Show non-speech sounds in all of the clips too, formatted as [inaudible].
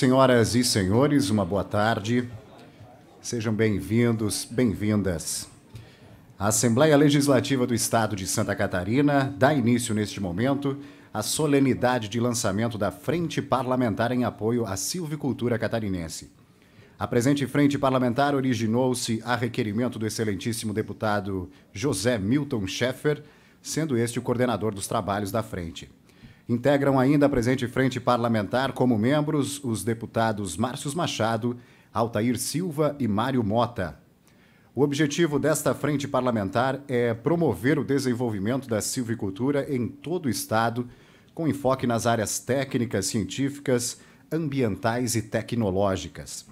Senhoras e senhores, uma boa tarde. Sejam bem-vindos, bem-vindas. A Assembleia Legislativa do Estado de Santa Catarina dá início neste momento à solenidade de lançamento da Frente Parlamentar em apoio à silvicultura catarinense. A presente frente parlamentar originou-se a requerimento do excelentíssimo deputado José Milton Schaeffer, sendo este o coordenador dos trabalhos da frente. Integram ainda a presente frente parlamentar como membros os deputados Márcios Machado, Altair Silva e Mário Mota. O objetivo desta frente parlamentar é promover o desenvolvimento da silvicultura em todo o estado, com enfoque nas áreas técnicas, científicas, ambientais e tecnológicas.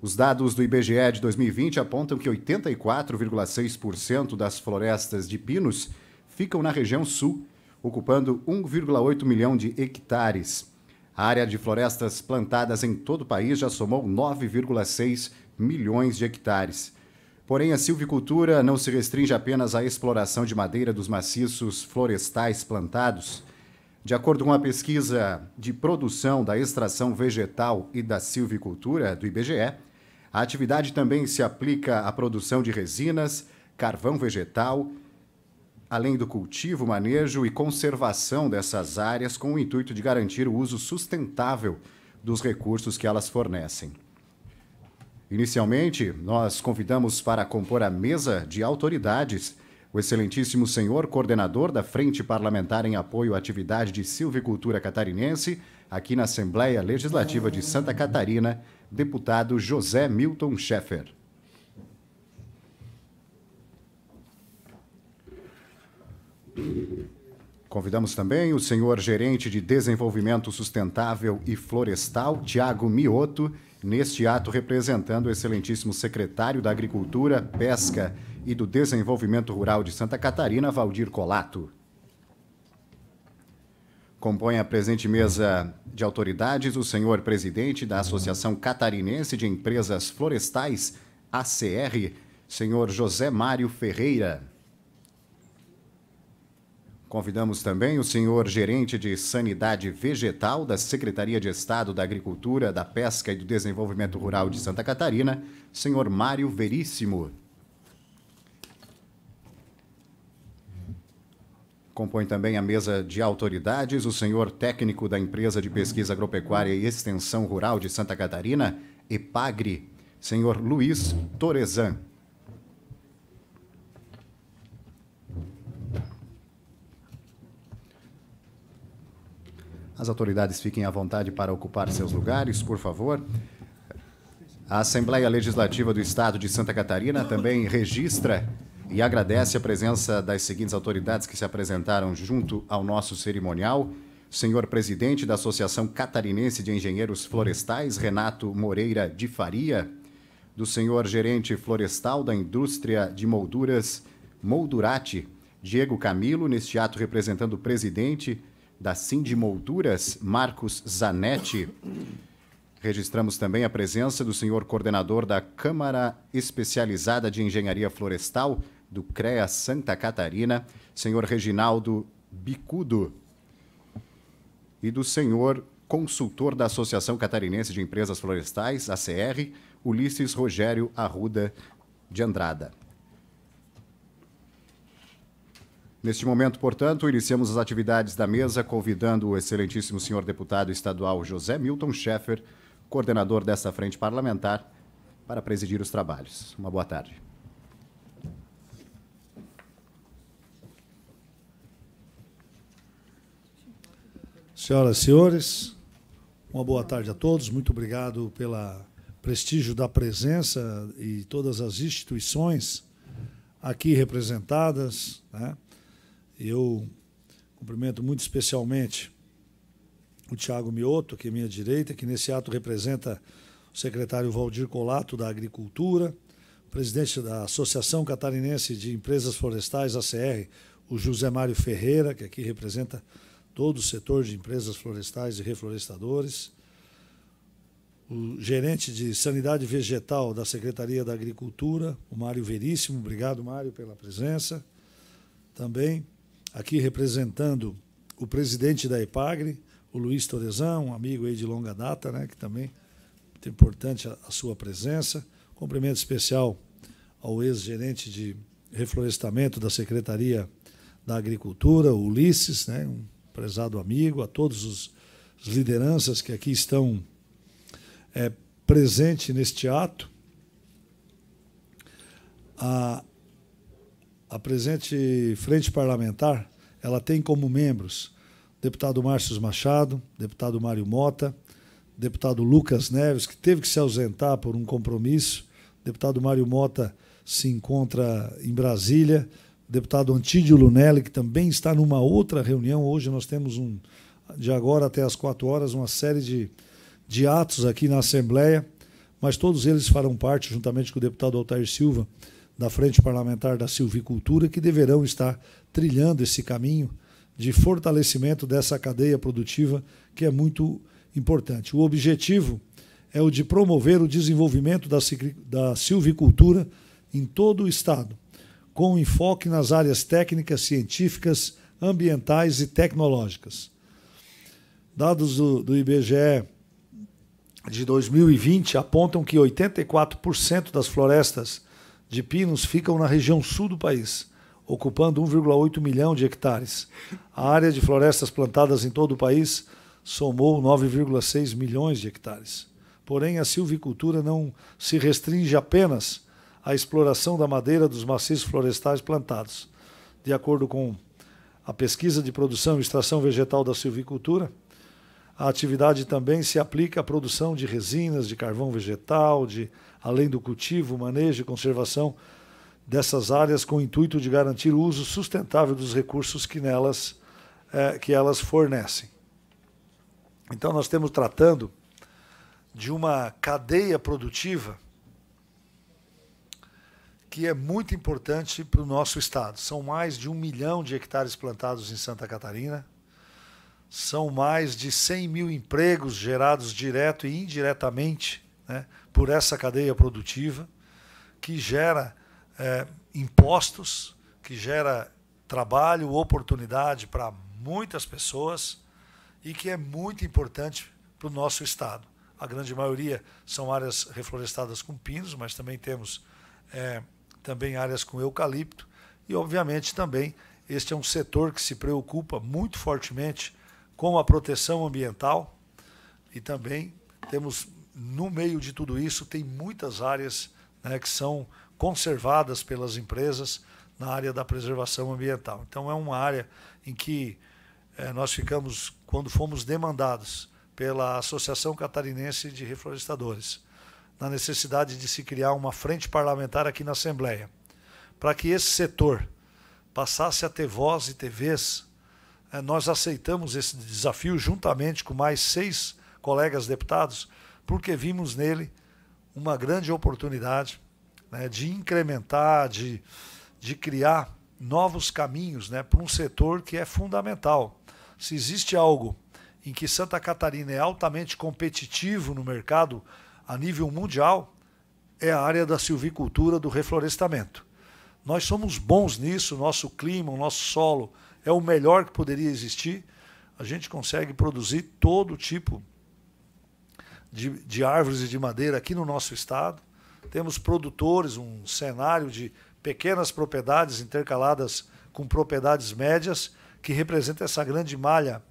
Os dados do IBGE de 2020 apontam que 84,6% das florestas de pinos ficam na região sul ocupando 1,8 milhão de hectares. A área de florestas plantadas em todo o país já somou 9,6 milhões de hectares. Porém, a silvicultura não se restringe apenas à exploração de madeira dos maciços florestais plantados. De acordo com a pesquisa de produção da extração vegetal e da silvicultura do IBGE, a atividade também se aplica à produção de resinas, carvão vegetal, além do cultivo, manejo e conservação dessas áreas, com o intuito de garantir o uso sustentável dos recursos que elas fornecem. Inicialmente, nós convidamos para compor a mesa de autoridades o excelentíssimo senhor coordenador da Frente Parlamentar em Apoio à Atividade de Silvicultura Catarinense, aqui na Assembleia Legislativa de Santa Catarina, deputado José Milton Schaeffer. Convidamos também o senhor gerente de Desenvolvimento Sustentável e Florestal, Tiago Mioto, neste ato representando o excelentíssimo secretário da Agricultura, Pesca e do Desenvolvimento Rural de Santa Catarina, Valdir Colato. Compõe a presente mesa de autoridades o senhor presidente da Associação Catarinense de Empresas Florestais, ACR, senhor José Mário Ferreira. Convidamos também o senhor gerente de Sanidade Vegetal da Secretaria de Estado da Agricultura, da Pesca e do Desenvolvimento Rural de Santa Catarina, senhor Mário Veríssimo. Compõe também a mesa de autoridades o senhor técnico da Empresa de Pesquisa Agropecuária e Extensão Rural de Santa Catarina, EPAGRE, senhor Luiz Torezan. As autoridades fiquem à vontade para ocupar seus lugares, por favor. A Assembleia Legislativa do Estado de Santa Catarina também registra e agradece a presença das seguintes autoridades que se apresentaram junto ao nosso cerimonial. Senhor presidente da Associação Catarinense de Engenheiros Florestais, Renato Moreira de Faria, do senhor gerente florestal da indústria de molduras, Moldurati, Diego Camilo, neste ato representando o presidente da Cindy Molduras, Marcos Zanetti. Registramos também a presença do senhor coordenador da Câmara Especializada de Engenharia Florestal do CREA Santa Catarina, senhor Reginaldo Bicudo, e do senhor consultor da Associação Catarinense de Empresas Florestais, ACR, Ulisses Rogério Arruda de Andrada. Neste momento, portanto, iniciamos as atividades da mesa, convidando o excelentíssimo senhor deputado estadual José Milton Schaeffer, coordenador dessa frente parlamentar, para presidir os trabalhos. Uma boa tarde. Senhoras e senhores, uma boa tarde a todos. Muito obrigado pelo prestígio da presença e todas as instituições aqui representadas. Né? Eu cumprimento muito especialmente o Tiago Mioto, que é minha direita, que nesse ato representa o secretário Valdir Colato da Agricultura, o presidente da Associação Catarinense de Empresas Florestais, ACR, o José Mário Ferreira, que aqui representa todo o setor de empresas florestais e reflorestadores, o gerente de Sanidade Vegetal da Secretaria da Agricultura, o Mário Veríssimo, obrigado, Mário, pela presença. Também aqui representando o presidente da EPAGRE, o Luiz Torezão, um amigo aí de longa data, né, que também é importante a, a sua presença. Cumprimento especial ao ex-gerente de reflorestamento da Secretaria da Agricultura, Ulisses, né, um prezado amigo, a todos os as lideranças que aqui estão é, eh, presentes neste ato, a, a presente frente parlamentar, ela tem como membros deputado Márcio Machado, deputado Mário Mota, deputado Lucas Neves, que teve que se ausentar por um compromisso, deputado Mário Mota se encontra em Brasília, deputado Antídio Lunelli, que também está numa outra reunião. Hoje nós temos um, de agora até às quatro horas, uma série de, de atos aqui na Assembleia, mas todos eles farão parte, juntamente com o deputado Altair Silva, da Frente Parlamentar da Silvicultura que deverão estar trilhando esse caminho de fortalecimento dessa cadeia produtiva que é muito importante. O objetivo é o de promover o desenvolvimento da silvicultura em todo o Estado, com enfoque nas áreas técnicas, científicas, ambientais e tecnológicas. Dados do, do IBGE de 2020 apontam que 84% das florestas de pinos ficam na região sul do país, ocupando 1,8 milhão de hectares. A área de florestas plantadas em todo o país somou 9,6 milhões de hectares. Porém, a silvicultura não se restringe apenas à exploração da madeira dos maciços florestais plantados. De acordo com a pesquisa de produção e extração vegetal da silvicultura, a atividade também se aplica à produção de resinas, de carvão vegetal, de além do cultivo, manejo e conservação dessas áreas com o intuito de garantir o uso sustentável dos recursos que, nelas, é, que elas fornecem. Então, nós estamos tratando de uma cadeia produtiva que é muito importante para o nosso estado. São mais de um milhão de hectares plantados em Santa Catarina, são mais de 100 mil empregos gerados direto e indiretamente né, por essa cadeia produtiva que gera é, impostos, que gera trabalho, oportunidade para muitas pessoas e que é muito importante para o nosso Estado. A grande maioria são áreas reflorestadas com pinos, mas também temos é, também áreas com eucalipto e, obviamente, também este é um setor que se preocupa muito fortemente com a proteção ambiental e também temos no meio de tudo isso, tem muitas áreas né, que são conservadas pelas empresas na área da preservação ambiental. Então, é uma área em que é, nós ficamos, quando fomos demandados pela Associação Catarinense de Reflorestadores, na necessidade de se criar uma frente parlamentar aqui na Assembleia, para que esse setor passasse a ter voz e ter vez, é, nós aceitamos esse desafio juntamente com mais seis colegas deputados porque vimos nele uma grande oportunidade né, de incrementar, de, de criar novos caminhos né, para um setor que é fundamental. Se existe algo em que Santa Catarina é altamente competitivo no mercado a nível mundial, é a área da silvicultura, do reflorestamento. Nós somos bons nisso, nosso clima, o nosso solo é o melhor que poderia existir. A gente consegue produzir todo tipo de, de árvores e de madeira aqui no nosso estado. Temos produtores, um cenário de pequenas propriedades intercaladas com propriedades médias, que representa essa grande malha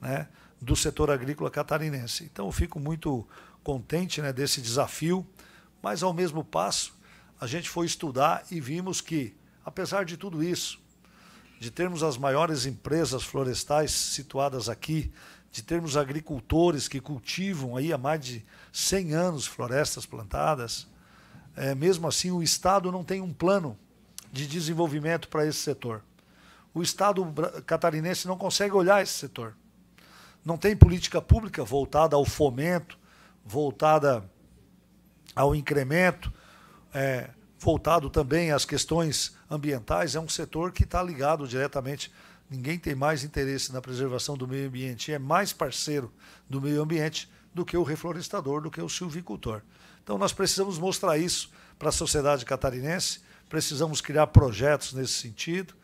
né, do setor agrícola catarinense. Então, eu fico muito contente né, desse desafio, mas, ao mesmo passo, a gente foi estudar e vimos que, apesar de tudo isso, de termos as maiores empresas florestais situadas aqui, de termos agricultores que cultivam aí há mais de 100 anos florestas plantadas, é, mesmo assim o Estado não tem um plano de desenvolvimento para esse setor. O Estado catarinense não consegue olhar esse setor. Não tem política pública voltada ao fomento, voltada ao incremento, é, voltado também às questões ambientais. É um setor que está ligado diretamente Ninguém tem mais interesse na preservação do meio ambiente e é mais parceiro do meio ambiente do que o reflorestador, do que o silvicultor. Então, nós precisamos mostrar isso para a sociedade catarinense, precisamos criar projetos nesse sentido,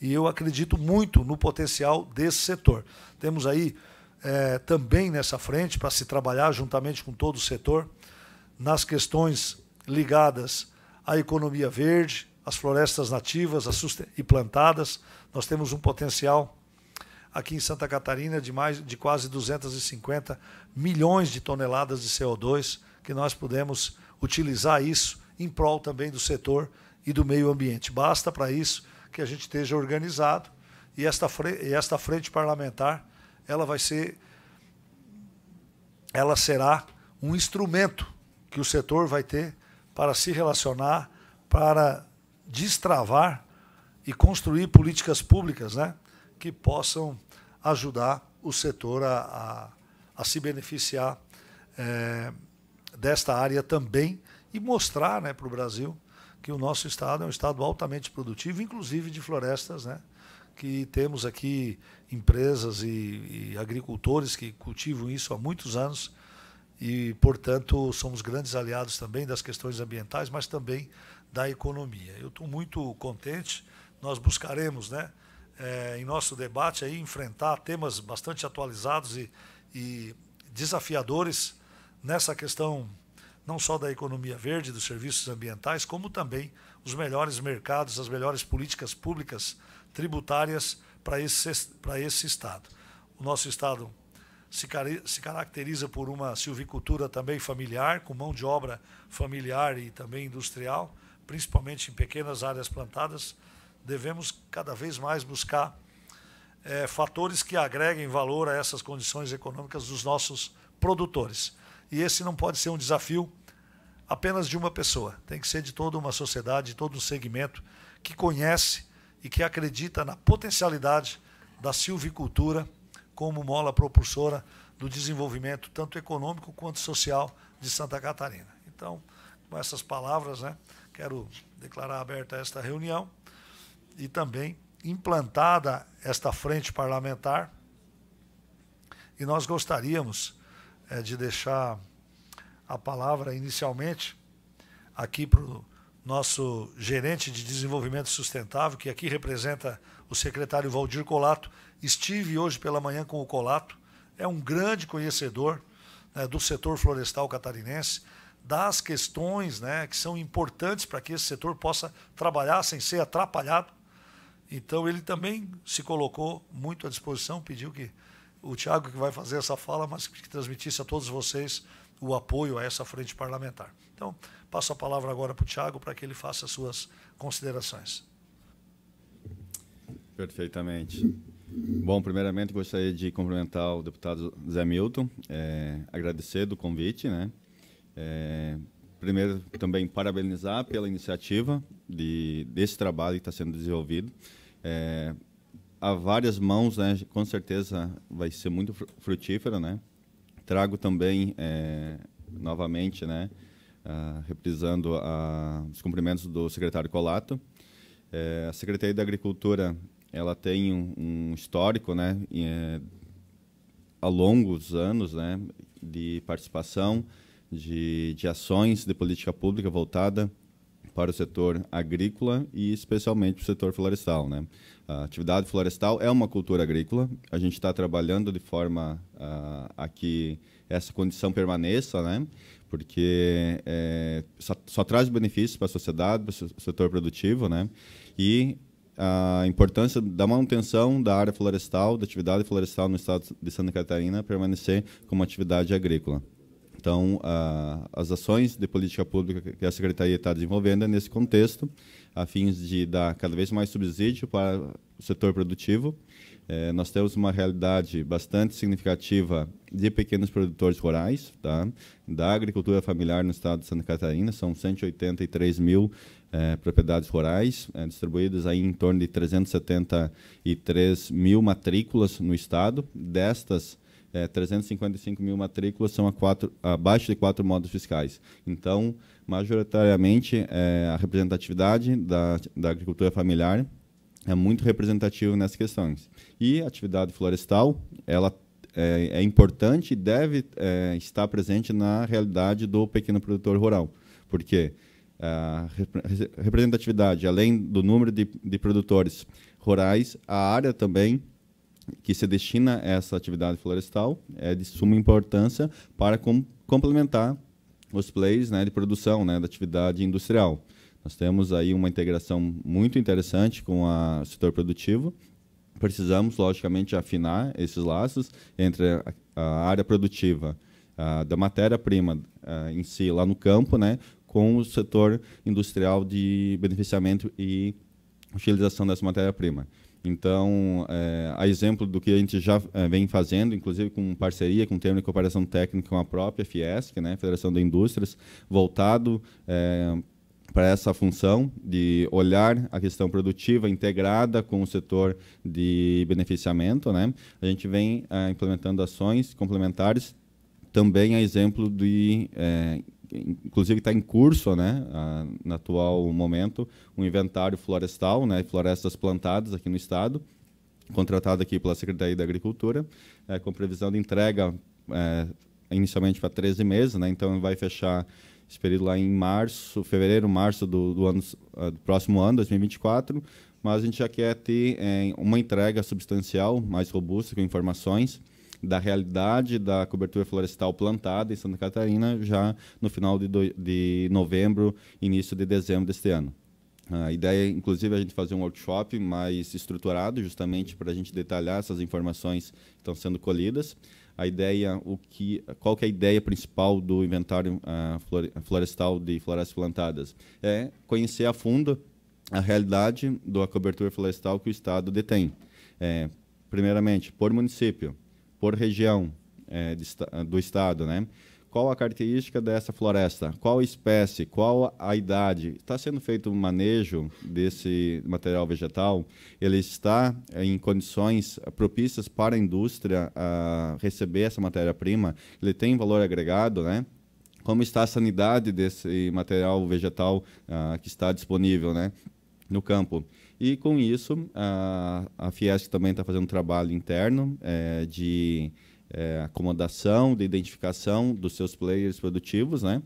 e eu acredito muito no potencial desse setor. Temos aí é, também nessa frente para se trabalhar juntamente com todo o setor nas questões ligadas à economia verde, às florestas nativas e plantadas, nós temos um potencial aqui em Santa Catarina de mais de quase 250 milhões de toneladas de CO2 que nós podemos utilizar isso em prol também do setor e do meio ambiente. Basta para isso que a gente esteja organizado e esta, e esta frente parlamentar ela vai ser ela será um instrumento que o setor vai ter para se relacionar, para destravar e construir políticas públicas né, que possam ajudar o setor a, a, a se beneficiar é, desta área também e mostrar né, para o Brasil que o nosso estado é um estado altamente produtivo, inclusive de florestas, né, que temos aqui empresas e, e agricultores que cultivam isso há muitos anos e, portanto, somos grandes aliados também das questões ambientais, mas também da economia. Eu estou muito contente nós buscaremos, né, é, em nosso debate, aí, enfrentar temas bastante atualizados e, e desafiadores nessa questão não só da economia verde, dos serviços ambientais, como também os melhores mercados, as melhores políticas públicas tributárias para esse, para esse Estado. O nosso Estado se, se caracteriza por uma silvicultura também familiar, com mão de obra familiar e também industrial, principalmente em pequenas áreas plantadas, devemos cada vez mais buscar é, fatores que agreguem valor a essas condições econômicas dos nossos produtores. E esse não pode ser um desafio apenas de uma pessoa, tem que ser de toda uma sociedade, de todo um segmento que conhece e que acredita na potencialidade da silvicultura como mola propulsora do desenvolvimento tanto econômico quanto social de Santa Catarina. Então, com essas palavras, né, quero declarar aberta esta reunião e também implantada esta frente parlamentar. E nós gostaríamos é, de deixar a palavra inicialmente aqui para o nosso gerente de desenvolvimento sustentável, que aqui representa o secretário Valdir Colato. Estive hoje pela manhã com o Colato, é um grande conhecedor né, do setor florestal catarinense, das questões né, que são importantes para que esse setor possa trabalhar sem ser atrapalhado então ele também se colocou muito à disposição, pediu que o Tiago que vai fazer essa fala, mas que transmitisse a todos vocês o apoio a essa frente parlamentar. Então, passo a palavra agora para o Tiago para que ele faça as suas considerações. Perfeitamente. Bom, primeiramente gostaria de cumprimentar o deputado Zé Milton, é, agradecer do convite, né? É, primeiro também parabenizar pela iniciativa de, desse trabalho que está sendo desenvolvido é, a várias mãos, né, com certeza vai ser muito frutífera, né? Trago também é, novamente, né, uh, reprisando a, os cumprimentos do secretário Colato. É, a Secretaria da Agricultura, ela tem um, um histórico, né, e, é, a longos anos, né, de participação, de, de ações de política pública voltada para o setor agrícola e especialmente para o setor florestal. Né? A atividade florestal é uma cultura agrícola, a gente está trabalhando de forma uh, a que essa condição permaneça, né? porque é, só, só, traz benefícios para a sociedade, para o setor produtivo, né? e a importância da manutenção da área florestal, da atividade florestal no estado de Santa Catarina permanecer como atividade agrícola. Então, a, as ações de política pública que a Secretaria está desenvolvendo é nesse contexto, a fins de dar cada vez mais subsídio para o setor produtivo. É, nós temos uma realidade bastante significativa de pequenos produtores rurais, tá? da agricultura familiar no estado de Santa Catarina, são 183 mil é, propriedades rurais, é, distribuídas aí em torno de 373 mil matrículas no estado. Destas, é, 355 mil matrículas são a quatro, abaixo de quatro modos fiscais. Então, majoritariamente, é, a representatividade da, da agricultura familiar é muito representativa nessas questões. E a atividade florestal, ela é, é importante e deve é, estar presente na realidade do pequeno produtor rural. Por quê? a representatividade, além do número de, de, produtores rurais, a área também que se destina a essa atividade florestal é de suma importância para com, complementar os plays né, de produção né, da atividade industrial. Nós temos aí uma integração muito interessante com o setor produtivo. Precisamos, logicamente, afinar esses laços entre a, a área produtiva a, da matéria-prima em si, lá no campo, né, com o setor industrial de beneficiamento e utilização dessa matéria-prima. Então, é, a exemplo do que a gente já é, vem fazendo, inclusive com parceria, com o termo de cooperação técnica com a própria Fiesc, né, Federação de Indústrias, voltado é, para essa função de olhar a questão produtiva integrada com o setor de beneficiamento. Né? A gente vem é, implementando ações complementares, também a exemplo de é, inclusive está em curso, né, a, no atual momento, um inventário florestal, né, florestas plantadas aqui no estado, contratado aqui pela Secretaria da Agricultura, é, com previsão de entrega é, inicialmente para 13 meses, né, então vai fechar esse período lá em março, fevereiro, março do, do, ano, eh, do próximo ano, 2024, mas a gente já quer ter é, uma entrega substancial, mais robusta, com informações, da realidade da cobertura florestal plantada em Santa Catarina já no final de, do, de novembro, início de dezembro deste ano. A ideia, inclusive, é a gente fazer um workshop mais estruturado, justamente para a gente detalhar essas informações que estão sendo colhidas. A ideia, o que, qual que é a ideia principal do inventário uh, florestal de florestas plantadas? É conhecer a fundo a realidade da cobertura florestal que o Estado detém. É, primeiramente, por município por região é, do estado, né? Qual a característica dessa floresta? Qual a espécie? Qual a idade? Está sendo feito um manejo desse material vegetal? Ele está é, em condições propícias para a indústria a receber essa matéria-prima? Ele tem valor agregado, né? Como está a sanidade desse material vegetal uh, que está disponível, né? no campo. E com isso, a, a Fiesc também está fazendo um trabalho interno é, de é, acomodação, de identificação dos seus players produtivos, né?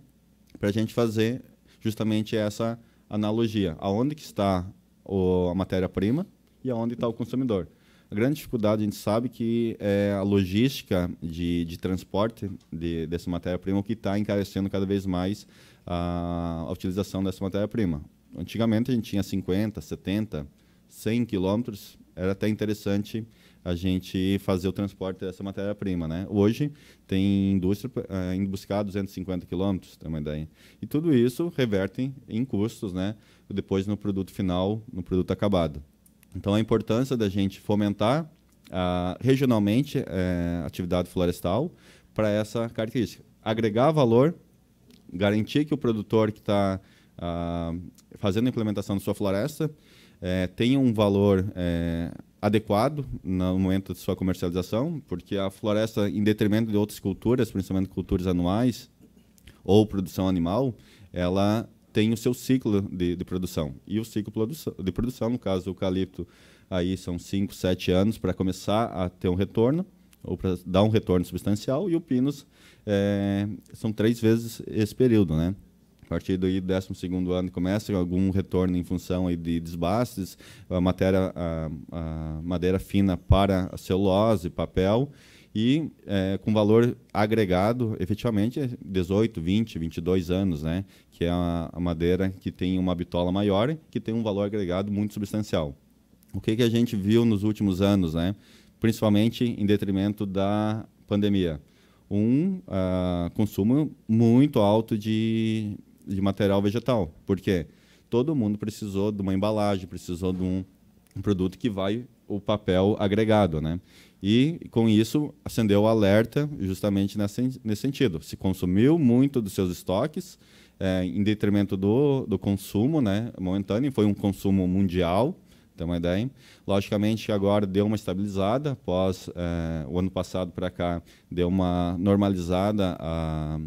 para a gente fazer justamente essa analogia. Aonde que está o, a matéria-prima e aonde está o consumidor. A grande dificuldade, a gente sabe que é a logística de, de transporte de, dessa matéria-prima que está encarecendo cada vez mais a, a utilização dessa matéria-prima. Antigamente a gente tinha 50, 70, 100 quilômetros, era até interessante a gente fazer o transporte dessa matéria-prima, né? Hoje tem indústria uh, indo buscar 250 quilômetros, tem uma ideia. E tudo isso reverte em custos, né? Depois no produto final, no produto acabado. Então a importância da gente fomentar uh, regionalmente uh, atividade florestal para essa característica, agregar valor, garantir que o produtor que está uh, fazendo a implementação da sua floresta, é, tenha um valor é, adequado no momento de sua comercialização, porque a floresta, em detrimento de outras culturas, principalmente culturas anuais ou produção animal, ela tem o seu ciclo de, de produção. E o ciclo de produção, no caso do eucalipto, aí são 5, 7 anos para começar a ter um retorno, ou para dar um retorno substancial, e o pinus é, são três vezes esse período, né? A partir do 12 ano começa algum retorno em função aí de desbastes, a, matéria, a, a madeira fina para a celulose, papel, e é, com valor agregado, efetivamente, 18, 20, 22 anos, né? que é a, a madeira que tem uma bitola maior, que tem um valor agregado muito substancial. O que, que a gente viu nos últimos anos, né? principalmente em detrimento da pandemia? um uh, consumo muito alto de de material vegetal. Por quê? Todo mundo precisou de uma embalagem, precisou de um, um produto que vai o papel agregado, né? E com isso acendeu o alerta justamente nesse, nesse sentido. Se consumiu muito dos seus estoques, é, em detrimento do, do consumo né, momentâneo, foi um consumo mundial, tem uma ideia. Logicamente, agora deu uma estabilizada, após é, o ano passado para cá, deu uma normalizada a,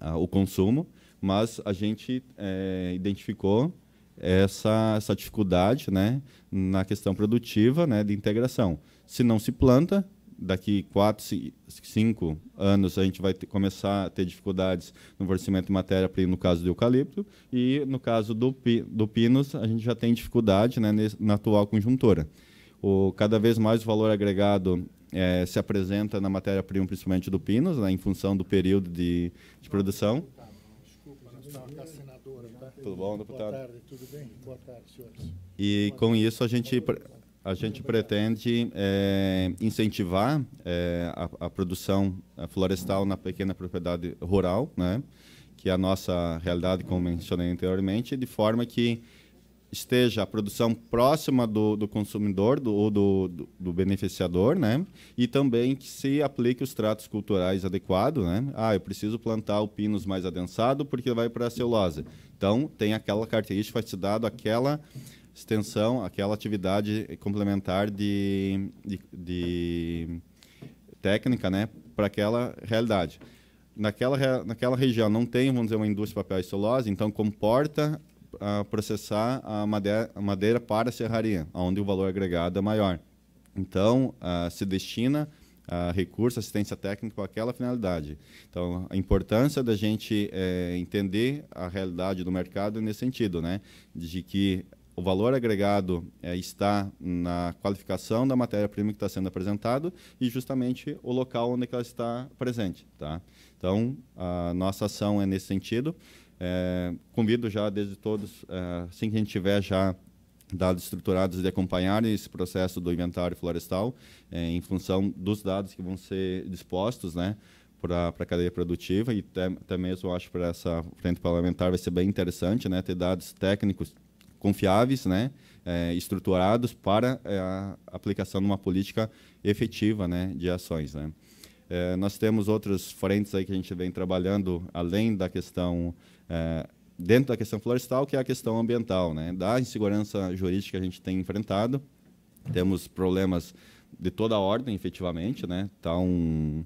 a, o consumo. Mas a gente é, identificou essa, essa dificuldade né, na questão produtiva né, de integração. Se não se planta, daqui 4, 5 anos a gente vai ter, começar a ter dificuldades no fornecimento de matéria-prima no caso do eucalipto e no caso do, do pinus a gente já tem dificuldade né, na atual conjuntura. O, cada vez mais o valor agregado é, se apresenta na matéria-prima, principalmente do pinus, né, em função do período de, de produção tudo bom, deputado? Boa tarde, tudo bem? Boa tarde, senhores. E com isso a gente a gente pretende é, incentivar é, a, a, produção eh, florestal na pequena propriedade rural, né? que é a nossa realidade, como mencionei anteriormente, de forma que esteja a produção próxima do, do consumidor ou do, do, do, beneficiador, né? E também que se aplique os tratos culturais adequados, né? Ah, eu preciso plantar o pinus mais adensado porque vai para a celulose. Então, tem aquela característica, vai te dado aquela extensão, aquela atividade complementar de, de, de técnica, né? Para aquela realidade naquela, naquela região não tem, vamos dizer, uma indústria de papel e celulose, então comporta a processar a madeira, a madeira para a serraria, onde o valor agregado é maior. Então, uh, se destina uh, recurso, assistência técnica com aquela finalidade. Então, a importância da gente é, entender a realidade do mercado nesse sentido, né? De que o valor agregado é, está na qualificação da matéria-prima que está sendo apresentado e justamente o local onde ela está presente, tá? Então, a nossa ação é nesse sentido. É, convido já desde todos, é, assim que a gente tiver já dados estruturados de acompanhar esse processo do inventário florestal é, em função dos dados que vão ser dispostos, né? para a cadeia produtiva e até, até mesmo acho para essa frente parlamentar vai ser bem interessante, né, ter dados técnicos confiáveis, né, é, estruturados para é, a aplicação de uma política efetiva, né, de ações, né. É, nós temos outras frentes aí que a gente vem trabalhando além da questão é, dentro da questão florestal, que é a questão ambiental, né? Da insegurança jurídica que a gente tem enfrentado, temos problemas de toda a ordem, efetivamente, né? Tá um,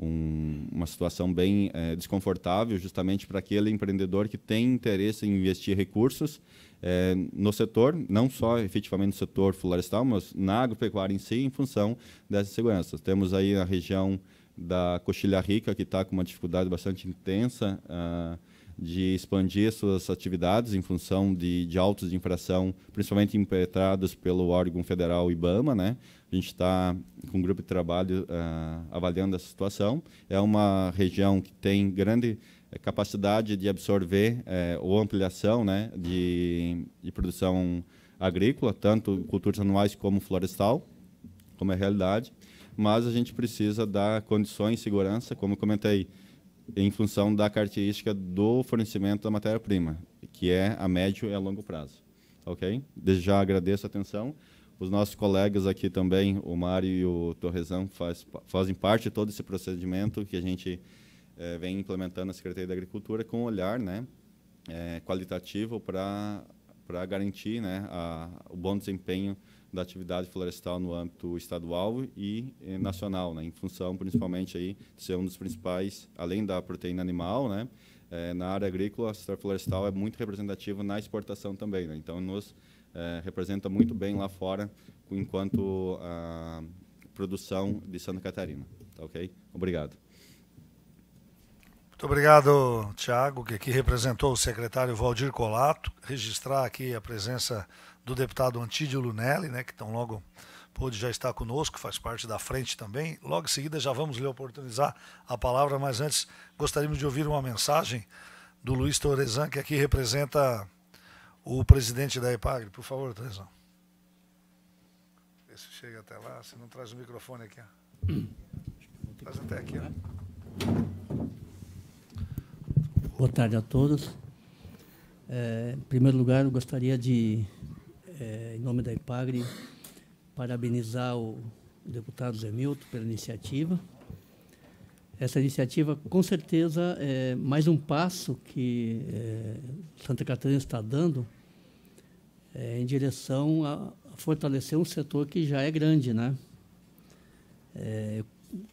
um, uma situação bem é, desconfortável, justamente para aquele empreendedor que tem interesse em investir recursos é, no setor, não só efetivamente no setor florestal, mas na agropecuária em si, em função dessa segurança. Temos aí a região da Coxilha Rica, que está com uma dificuldade bastante intensa uh, de expandir suas atividades em função de, de autos de infração, principalmente impetrados pelo órgão federal IBAMA. Né? A gente está com um grupo de trabalho uh, avaliando essa situação. É uma região que tem grande eh, capacidade de absorver eh, ou ampliação né, de, de produção agrícola, tanto culturas anuais como florestal, como é a realidade mas a gente precisa dar condições de segurança, como comentei, em função da característica do fornecimento da matéria-prima, que é a médio e a longo prazo. Ok? Desde já agradeço a atenção. Os nossos colegas aqui também, o Mário e o Torrezão, faz, fazem parte de todo esse procedimento que a gente é, vem implementando na Secretaria da Agricultura com um olhar né, é, qualitativo para garantir né, a, o bom desempenho da atividade florestal no âmbito estadual e eh, nacional, né, em função principalmente aí de ser um dos principais, além da proteína animal, né, eh, na área agrícola, o setor florestal é muito representativo na exportação também. Né, então, nos eh, representa muito bem lá fora enquanto a produção de Santa Catarina. Tá ok? Obrigado. Muito obrigado, Tiago, que aqui representou o secretário Valdir Colato, registrar aqui a presença do deputado Antídio Lunelli, né, que tão logo pôde já estar conosco, faz parte da frente também. Logo em seguida já vamos lhe oportunizar a palavra, mas antes gostaríamos de ouvir uma mensagem do Luiz Torrezan, que aqui representa o presidente da EPAGRE. Por favor, Torrezan. Vê se chega até lá, se não traz o microfone aqui. Traz até aqui. Ó. Boa tarde a todos. É, em primeiro lugar, eu gostaria de é, em nome da IPAGRE, parabenizar o deputado Zé Milton pela iniciativa. Essa iniciativa, com certeza, é mais um passo que é, Santa Catarina está dando é, em direção a fortalecer um setor que já é grande. Né? É,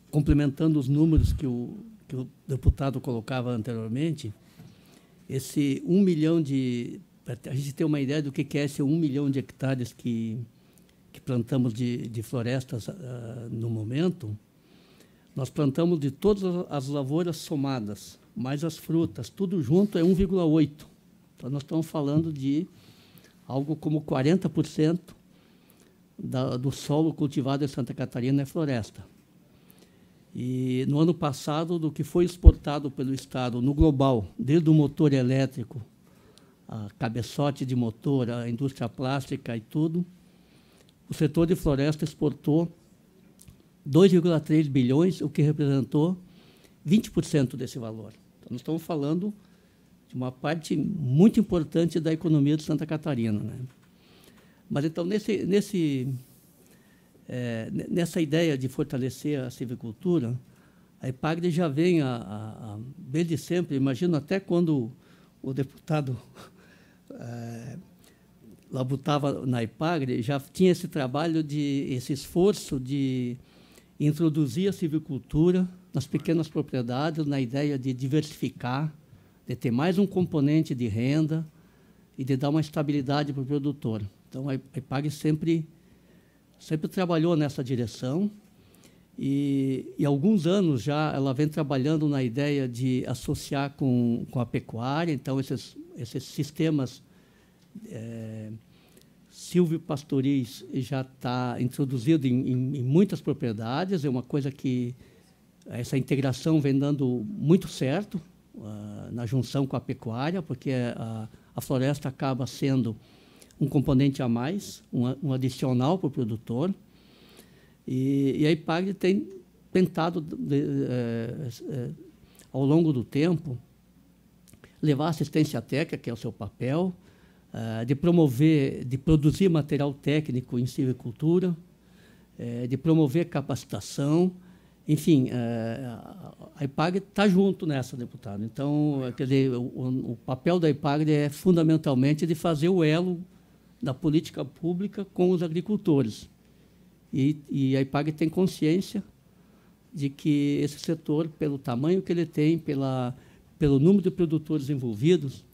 complementando os números que o, que o deputado colocava anteriormente, esse 1 milhão de para a gente ter uma ideia do que é esse um milhão de hectares que, que plantamos de, de florestas uh, no momento, nós plantamos de todas as lavouras somadas, mais as frutas, tudo junto é 1,8. Então, nós estamos falando de algo como 40% da, do solo cultivado em Santa Catarina é floresta. E no ano passado, do que foi exportado pelo Estado no global, desde o motor elétrico a cabeçote de motor, a indústria plástica e tudo, o setor de floresta exportou 2,3 bilhões, o que representou 20% desse valor. Então, nós estamos falando de uma parte muito importante da economia de Santa Catarina. Né? Mas, então, nesse, nesse, é, nessa ideia de fortalecer a silvicultura, a Ipagre já vem a, a, a, desde sempre, imagino até quando o deputado ah, labutava na IPAGRE, já tinha esse trabalho, de esse esforço de introduzir a silvicultura nas pequenas propriedades, na ideia de diversificar, de ter mais um componente de renda e de dar uma estabilidade para o produtor. Então, a Ipagre sempre, sempre trabalhou nessa direção e, e, alguns anos já ela vem trabalhando na ideia de associar com, com a pecuária, então esses esses sistemas é, silvio-pastoris já está introduzido em, em, em, muitas propriedades, é uma coisa que essa integração vem dando muito certo uh, na junção com a pecuária, porque a, a, floresta acaba sendo um componente a mais, um, um adicional para o produtor. E, e a IPAG tem tentado, de, de, de, eh, eh, ao longo do tempo, levar assistência técnica, que é o seu papel, uh, de promover, de produzir material técnico em silvicultura, uh, de promover capacitação. Enfim, eh, a IPAG está junto nessa, deputado. Então, quer dizer, o, o papel da IPAG é fundamentalmente de fazer o elo da política pública com os agricultores. E, e a IPAG tem consciência de que esse setor, pelo tamanho que ele tem, pela pelo número de produtores envolvidos,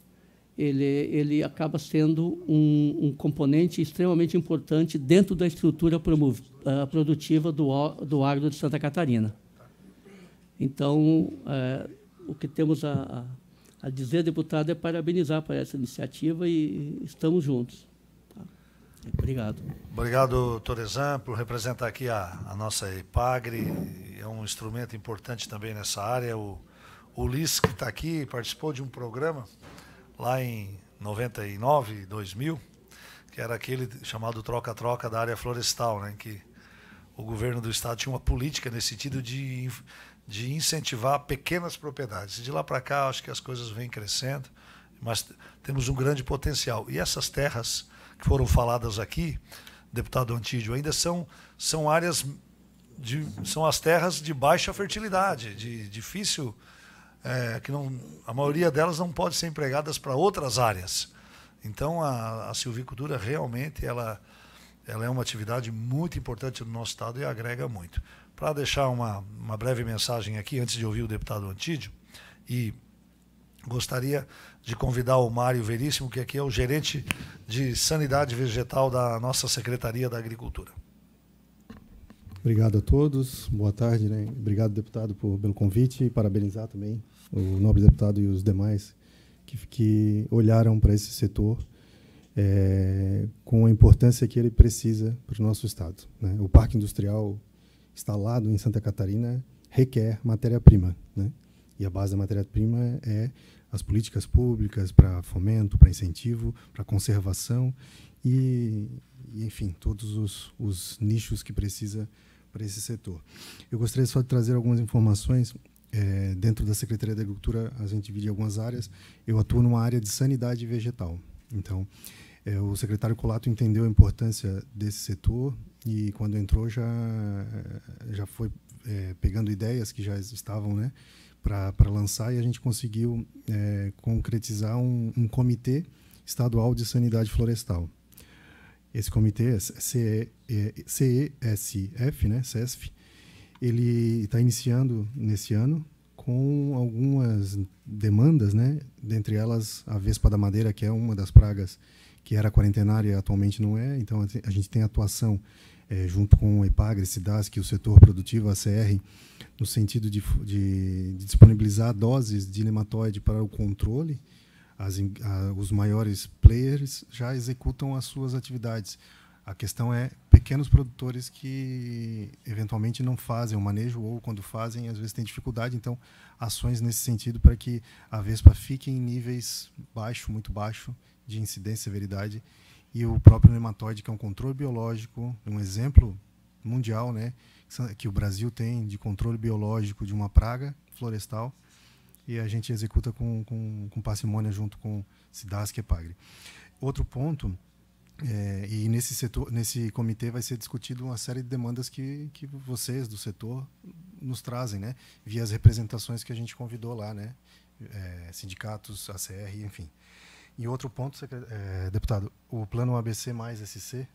ele, ele acaba sendo um, um componente extremamente importante dentro da estrutura promov, uh, produtiva do, do agro de Santa Catarina. Então, uh, o que temos a, a, dizer, deputado, é parabenizar por essa iniciativa e estamos juntos. Tá? Obrigado. Obrigado, Torezan, por representar aqui a, a nossa EPAGRE. É um instrumento importante também nessa área. O o Ulisses, que está aqui, participou de um programa lá em 99, 2000, que era aquele chamado troca-troca da área florestal, né, que o governo do estado tinha uma política nesse sentido de, de incentivar pequenas propriedades. De lá para cá, acho que as coisas vêm crescendo, mas temos um grande potencial. E essas terras que foram faladas aqui, deputado Antídio, ainda são, são áreas de, são as terras de baixa fertilidade, de difícil é, que não, a maioria delas não pode ser empregadas para outras áreas. Então, a, a silvicultura realmente ela, ela é uma atividade muito importante no nosso estado e agrega muito. Para deixar uma, uma breve mensagem aqui, antes de ouvir o deputado Antídio, e gostaria de convidar o Mário Veríssimo, que aqui é o gerente de Sanidade Vegetal da nossa Secretaria da Agricultura. Obrigado a todos. Boa tarde, né? Obrigado, deputado, por, pelo convite e parabenizar também o nobre deputado e os demais que, que olharam para esse setor é, com a importância que ele precisa para o nosso estado. Né? O parque industrial instalado em Santa Catarina requer matéria-prima, né? E a base da matéria-prima é as políticas públicas para fomento, para incentivo, para conservação e, e, enfim, todos os, os nichos que precisa para esse setor. Eu gostaria só de trazer algumas informações. É, dentro da Secretaria da Agricultura, a gente divide algumas áreas. Eu atuo numa área de sanidade vegetal. Então, é, o secretário Colato entendeu a importância desse setor e, quando entrou, já, é, já foi é, pegando ideias que já estavam, né? para lançar e a gente conseguiu é, concretizar um, um, comitê estadual de sanidade florestal esse comitê, CESF, né, CESF, ele está iniciando nesse ano com algumas demandas, né? Dentre elas a vespa da madeira, que é uma das pragas que era quarentenária e atualmente não é. Então a gente tem atuação é, junto com o EPAGRE, SIDASC, que é o setor produtivo, a CR, no sentido de, de, de disponibilizar doses de nematóide para o controle as, a, os maiores players já executam as suas atividades. A questão é pequenos produtores que eventualmente não fazem o manejo ou quando fazem às vezes tem dificuldade. Então ações nesse sentido para que a Vespa fique em níveis baixo, muito baixo de incidência e severidade e o próprio nematóide que é um controle biológico, um exemplo mundial, né, que o Brasil tem de controle biológico de uma praga florestal e a gente executa com, com, com parcimônia junto com SIDASC e pagre Outro ponto, é, e nesse, setor, nesse comitê vai ser discutido uma série de demandas que, que vocês do setor nos trazem, né? via as representações que a gente convidou lá, né? É, sindicatos, ACR, enfim. E outro ponto, é, deputado, o plano ABC mais SC,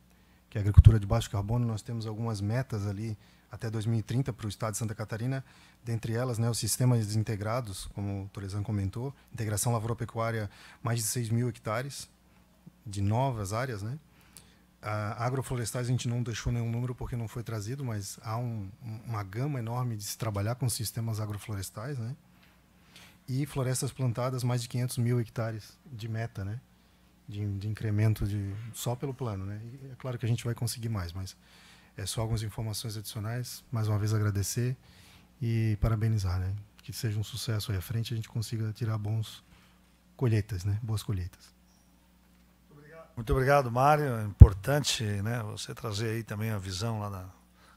que é agricultura de baixo carbono, nós temos algumas metas ali até 2030 para o estado de Santa Catarina, dentre elas né, os sistemas integrados, como o Torezan comentou, integração lavoura-pecuária, mais de 6 mil hectares de novas áreas. Né? agroflorestais a gente não deixou nenhum número porque não foi trazido, mas há um, uma gama enorme de se trabalhar com sistemas agroflorestais. Né? E florestas plantadas, mais de 500 mil hectares de meta, né? de, de incremento de, só pelo plano. Né? E é claro que a gente vai conseguir mais, mas é só algumas informações adicionais. Mais uma vez agradecer e parabenizar, né? Que seja um sucesso aí à frente, a gente consiga tirar bons colheitas, né? Boas colheitas. Muito obrigado, Mário. É importante, né? Você trazer aí também a visão lá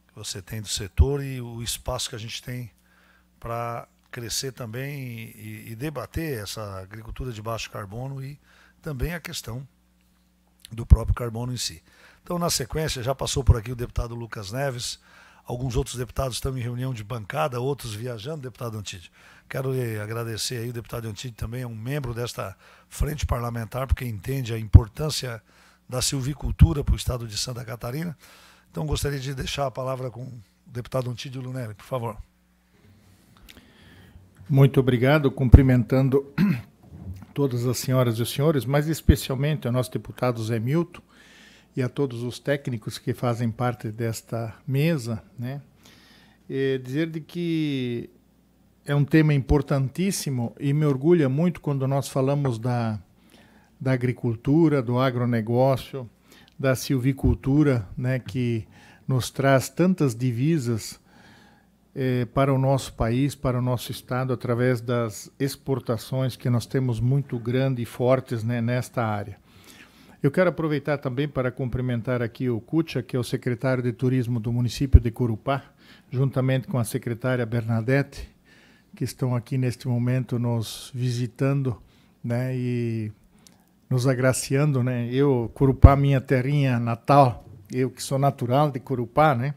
que você tem do setor e o espaço que a gente tem para crescer também e, e debater essa agricultura de baixo carbono e também a questão do próprio carbono em si. Então, na sequência, já passou por aqui o deputado Lucas Neves, alguns outros deputados estão em reunião de bancada, outros viajando, deputado Antídio, Quero agradecer aí, o deputado Antídio também é um membro desta frente parlamentar, porque entende a importância da silvicultura para o estado de Santa Catarina. Então, gostaria de deixar a palavra com o deputado Antídio Lunelli, por favor. Muito obrigado, cumprimentando [coughs] todas as senhoras e os senhores, mas especialmente o nosso deputado Zé Milton, e a todos os técnicos que fazem parte desta mesa, né? E é dizer de que é um tema importantíssimo e me orgulha muito quando nós falamos da, da agricultura, do agronegócio, da silvicultura, né, que nos traz tantas divisas eh, para o nosso país, para o nosso estado, através das exportações que nós temos muito grande e fortes né, nesta área. Eu quero aproveitar também para cumprimentar aqui o Cucha, que é o secretário de Turismo do município de Curupá, juntamente com a secretária Bernadette, que estão aqui neste momento nos visitando né, e nos agraciando. Né? Eu, Curupá, minha terrinha natal, eu que sou natural de Curupá, né?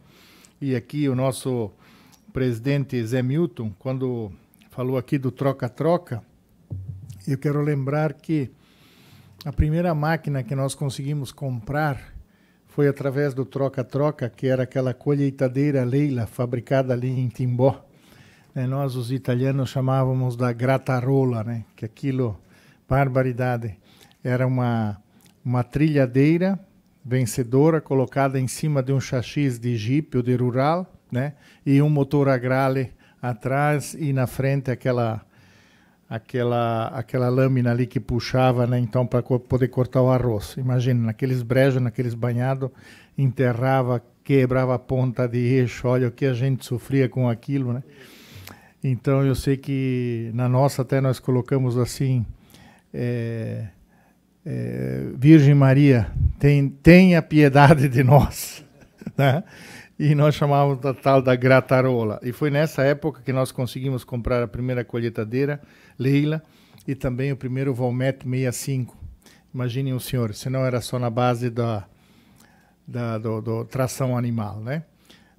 e aqui o nosso presidente Zé Milton, quando falou aqui do troca-troca, eu quero lembrar que a primeira máquina que nós conseguimos comprar foi através do troca-troca, que era aquela colheitadeira Leila, fabricada ali em Timbó. Né, nós, os italianos, chamávamos da gratarola, né? que aquilo, barbaridade, era uma, uma trilhadeira vencedora colocada em cima de um chassis de jipe ou de rural, né? e um motor agrale atrás e na frente aquela aquela aquela lâmina ali que puxava, né, então para co poder cortar o arroz. Imagina, naqueles brejos, naqueles banhados, enterrava, quebrava a ponta de eixo, olha o que a gente sofria com aquilo, né? Então eu sei que na nossa até nós colocamos assim, é, é, Virgem Maria, tem, tenha piedade de nós, [laughs] né? e nós chamávamos da tal da gratarola. E foi nessa época que nós conseguimos comprar a primeira colheitadeira, Leila, e também o primeiro Valmet 65. Imaginem o senhor, senão era só na base da, da do, do tração animal, né?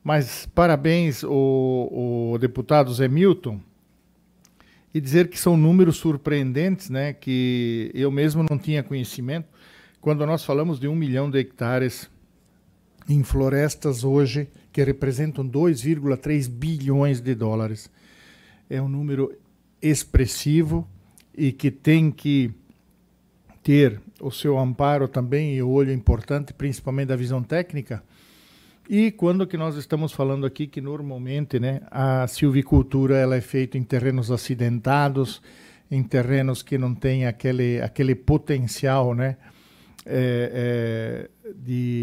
Mas parabéns o, o deputado Zé Milton e dizer que são números surpreendentes, né? Que eu mesmo não tinha conhecimento. Quando nós falamos de um milhão de hectares em florestas hoje, que representam 2,3 bilhões de dólares. É um número expressivo e que tem que ter o seu amparo também e o olho importante, principalmente da visão técnica. E quando que nós estamos falando aqui que normalmente, né, a silvicultura ela é feita em terrenos acidentados, em terrenos que não tem aquele aquele potencial, né, é, é, de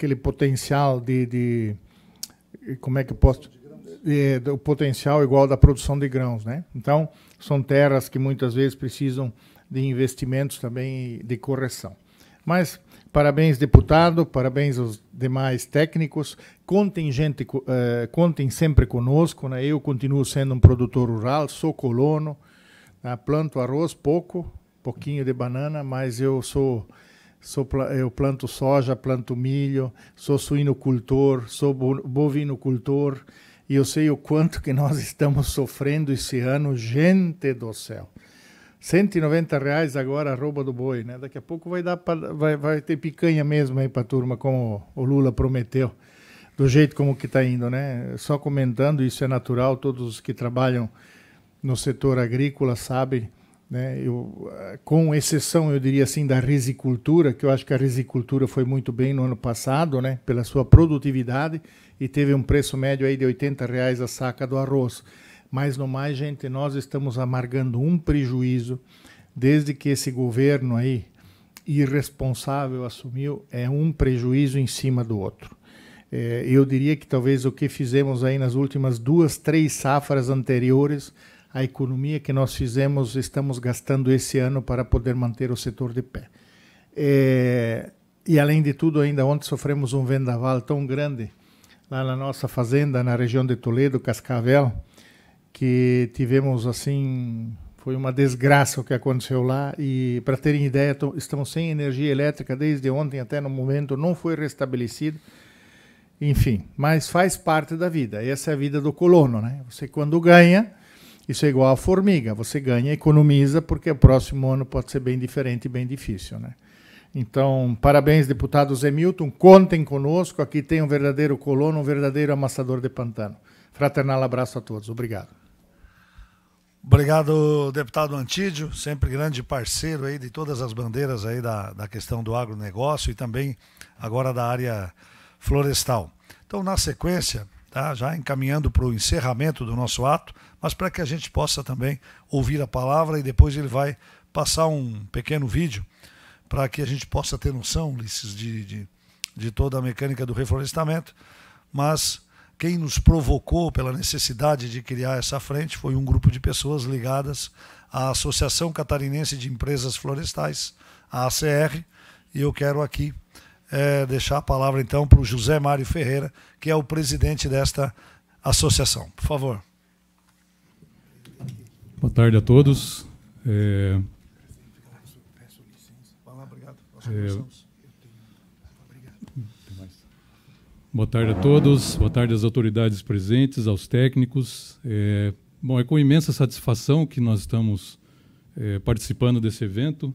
aquele potencial de, de como é que eu posso é, o potencial igual da produção de grãos, né? Então são terras que muitas vezes precisam de investimentos também de correção. Mas parabéns deputado, parabéns aos demais técnicos. Contem gente, eh, contem sempre conosco, né? Eu continuo sendo um produtor rural, sou colono, né? planto arroz pouco, pouquinho de banana, mas eu sou Sou, eu planto soja, planto milho, sou suinocultor, sou bovinocultor, e eu sei o quanto que nós estamos sofrendo esse ano, gente do céu. 190 reais agora a do boi, né? Daqui a pouco vai dar pra, vai, vai ter picanha mesmo aí para turma, como o Lula prometeu, do jeito como que está indo, né? Só comentando, isso é natural, todos os que trabalham no setor agrícola sabem né? Eu, eh, com exceção, eu diria assim, da risicultura, que eu acho que a risicultura foi muito bem no ano passado, né? pela sua produtividade, e teve um preço médio aí de R$ 80,00 a saca do arroz. Mas, no mais, gente, nós estamos amargando um prejuízo desde que esse governo aí, irresponsável, assumiu, é um prejuízo em cima do outro. É, eu diria que talvez o que fizemos aí nas últimas duas, três safras anteriores a economia que nós fizemos, estamos gastando esse ano para poder manter o setor de pé. É, e, além de tudo, ainda ontem sofremos um vendaval tão grande lá na nossa fazenda, na região de Toledo, Cascavel, que tivemos assim. Foi uma desgraça o que aconteceu lá. E, para terem ideia, estamos sem energia elétrica desde ontem até no momento, não foi restabelecido. Enfim, mas faz parte da vida. Essa é a vida do colono, né? Você, quando ganha, isso é igual à formiga, você ganha, economiza, porque o próximo ano pode ser bem diferente e bem difícil. Né? Então, parabéns, deputado Zé Milton, contem conosco, aqui tem um verdadeiro colono, um verdadeiro amassador de pantano. Fraternal abraço a todos, obrigado. Obrigado, deputado Antídio, sempre grande parceiro aí de todas as bandeiras aí da, da questão do agronegócio e também agora da área florestal. Então, na sequência, tá, já encaminhando para o encerramento do nosso ato, mas para que a gente possa também ouvir a palavra e depois ele vai passar um pequeno vídeo para que a gente possa ter noção, Ulisses, de, de, de toda a mecânica do reflorestamento. Mas quem nos provocou pela necessidade de criar essa frente foi um grupo de pessoas ligadas à Associação Catarinense de Empresas Florestais, a ACR, e eu quero aqui é, deixar a palavra então para o José Mário Ferreira, que é o presidente desta associação. Por favor. Boa tarde a todos. É... É... Boa tarde a todos, boa tarde às autoridades presentes, aos técnicos. É... Bom, é com imensa satisfação que nós estamos é, participando desse evento.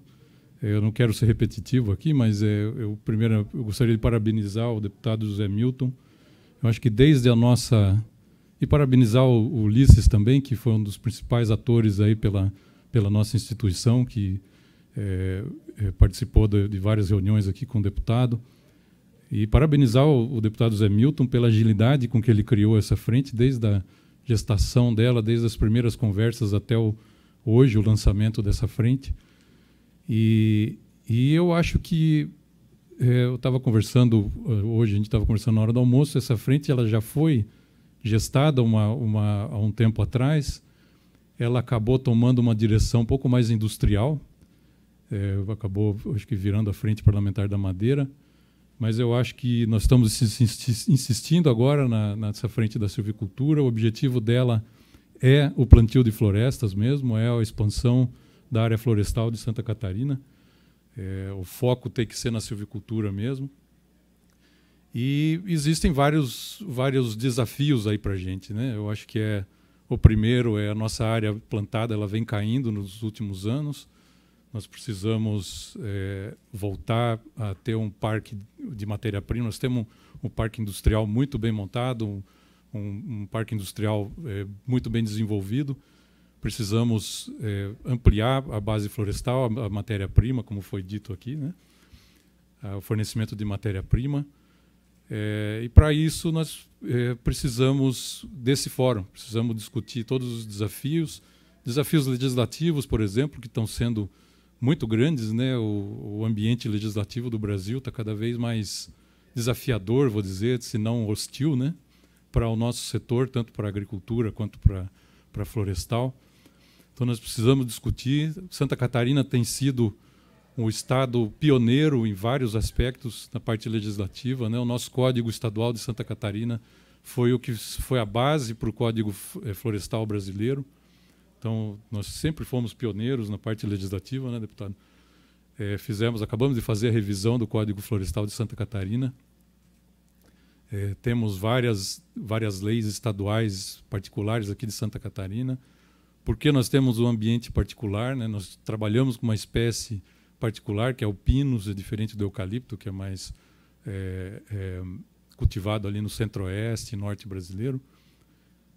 É, eu não quero ser repetitivo aqui, mas é, eu primeiro eu gostaria de parabenizar o deputado José Milton. Eu acho que desde a nossa e parabenizar o, o Ulisses também, que foi um dos principais atores aí pela, pela nossa instituição, que é, é, participou de, de, várias reuniões aqui com o deputado. E parabenizar o, o, deputado Zé Milton pela agilidade com que ele criou essa frente, desde a gestação dela, desde as primeiras conversas até o, hoje, o lançamento dessa frente. E, e eu acho que é, eu estava conversando eh, hoje, a gente estava conversando na hora do almoço, essa frente ela já foi gestada uma, uma, há um tempo atrás, ela acabou tomando uma direção um pouco mais industrial, é, acabou, acho que, virando a frente parlamentar da Madeira, mas eu acho que nós estamos insistindo agora na, nessa frente da silvicultura. O objetivo dela é o plantio de florestas mesmo, é a expansão da área florestal de Santa Catarina. É, o foco tem que ser na silvicultura mesmo. E existem vários, vários desafios aí para a gente. Né? Eu acho que é o primeiro é a nossa área plantada, ela vem caindo nos últimos anos. Nós precisamos é, voltar a ter um parque de matéria-prima. Nós temos um, um, parque industrial muito bem montado, um, um, um parque industrial é, muito bem desenvolvido. Precisamos é, ampliar a base florestal, a, a matéria-prima, como foi dito aqui, né? Ah, o fornecimento de matéria-prima é, e para isso nós é, precisamos desse fórum, precisamos discutir todos os desafios, desafios legislativos, por exemplo, que estão sendo muito grandes, né? O, o ambiente legislativo do Brasil está cada vez mais desafiador, vou dizer, se não hostil, né? Para o nosso setor, tanto para a agricultura quanto para para florestal. Então nós precisamos discutir. Santa Catarina tem sido um estado pioneiro em vários aspectos na parte legislativa. Né? O nosso Código Estadual de Santa Catarina foi o que foi a base para o Código eh, Florestal brasileiro. Então, nós sempre fomos pioneiros na parte legislativa, né, deputado? É, fizemos, acabamos de fazer a revisão do Código Florestal de Santa Catarina. É, temos várias, várias leis estaduais particulares aqui de Santa Catarina. Porque nós temos um ambiente particular, né? nós trabalhamos com uma espécie particular, que é o pinus, é diferente do eucalipto, que é mais é, é, cultivado ali no centro-oeste, norte brasileiro.